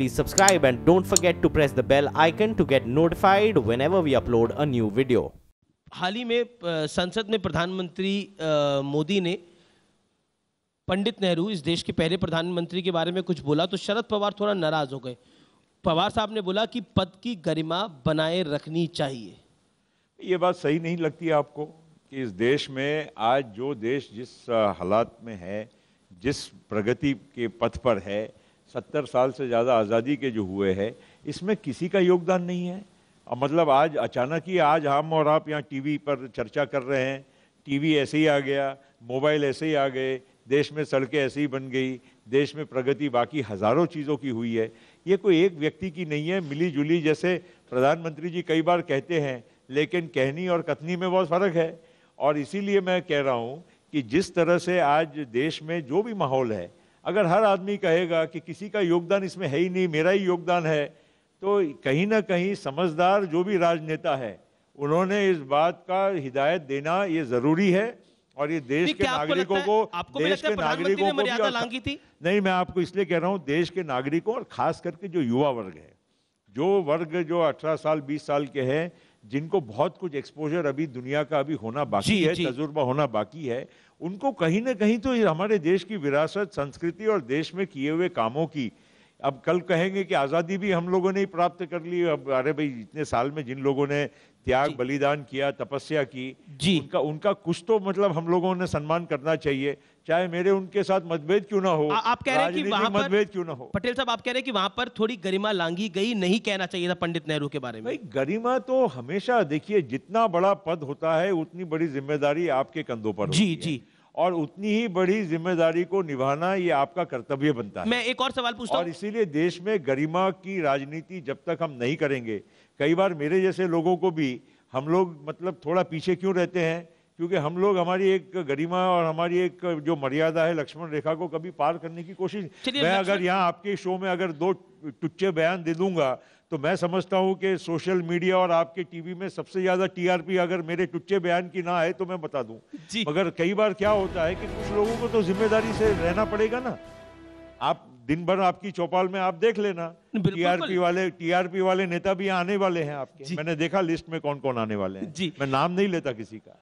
please subscribe and don't forget to press the bell icon to get notified whenever we upload a new video. हाल ही में संसद में प्रधानमंत्री मोदी ने पंडित नेहरू इस देश के पहले प्रधानमंत्री के बारे में कुछ बोला तो शरद पवार थोड़ा नाराज हो गए पवार साहब ने बोला कि पद की गरिमा बनाए रखनी चाहिए ये बात सही नहीं लगती आपको कि इस देश में आज जो देश जिस हालात में है जिस प्रगति के पथ पर है सत्तर साल से ज़्यादा आज़ादी के जो हुए हैं इसमें किसी का योगदान नहीं है और मतलब आज अचानक ही आज हम और आप यहाँ टीवी पर चर्चा कर रहे हैं टीवी ऐसे ही आ गया मोबाइल ऐसे ही आ गए देश में सड़कें ऐसे ही बन गई देश में प्रगति बाकी हज़ारों चीज़ों की हुई है ये कोई एक व्यक्ति की नहीं है मिली जुली जैसे प्रधानमंत्री जी कई बार कहते हैं लेकिन कहनी और कथनी में बहुत फ़र्क है और इसीलिए मैं कह रहा हूँ कि जिस तरह से आज देश में जो भी माहौल है अगर हर आदमी कहेगा कि किसी का योगदान इसमें है ही नहीं मेरा ही योगदान है तो कहीं ना कहीं समझदार जो भी राजनेता है उन्होंने इस बात का हिदायत देना ये जरूरी है और ये देश के नागरिकों को देश के नागरिकों को भी लांगी अच्छा- थी नहीं मैं आपको इसलिए कह रहा हूँ देश के नागरिकों और खास करके जो युवा वर्ग है जो वर्ग जो अठारह साल बीस साल के हैं जिनको बहुत कुछ एक्सपोजर अभी दुनिया का अभी होना बाकी है तजुर्बा होना बाकी है उनको कहीं ना कहीं तो हमारे देश की विरासत संस्कृति और देश में किए हुए कामों की अब कल कहेंगे कि आज़ादी भी हम लोगों ने ही प्राप्त कर ली अब अरे भाई इतने साल में जिन लोगों ने त्याग बलिदान किया तपस्या की जी उनका उनका कुछ तो मतलब हम लोगों ने सम्मान करना चाहिए चाहे मेरे उनके साथ मतभेद क्यों ना हो आ, आप कह रहे हैं कि वहाँ पर मतभेद क्यों ना हो पटेल साहब आप कह रहे हैं कि वहां पर थोड़ी गरिमा लांगी गई नहीं कहना चाहिए था पंडित नेहरू के बारे में भाई गरिमा तो हमेशा देखिए जितना बड़ा पद होता है उतनी बड़ी जिम्मेदारी आपके कंधों पर जी जी और उतनी ही बड़ी जिम्मेदारी को निभाना ये आपका कर्तव्य बनता है मैं एक और सवाल पूछता और इसीलिए देश में गरिमा की राजनीति जब तक हम नहीं करेंगे कई बार मेरे जैसे लोगों को भी हम लोग मतलब थोड़ा पीछे क्यों रहते हैं क्योंकि हम लोग हमारी एक गरिमा और हमारी एक जो मर्यादा है लक्ष्मण रेखा को कभी पार करने की कोशिश मैं अगर यहाँ आपके शो में अगर दो टुच्चे बयान दे दूंगा तो मैं समझता हूं कि सोशल मीडिया और आपके टीवी में सबसे ज्यादा टीआरपी अगर मेरे टुच्चे बयान की ना आए तो मैं बता दूं मगर कई बार क्या होता है कि कुछ लोगों को तो जिम्मेदारी से रहना पड़ेगा ना आप दिन भर आपकी चौपाल में आप देख लेना टीआरपी वाले टीआरपी वाले नेता भी आने वाले हैं आपके मैंने देखा लिस्ट में कौन कौन आने वाले हैं मैं नाम नहीं लेता किसी का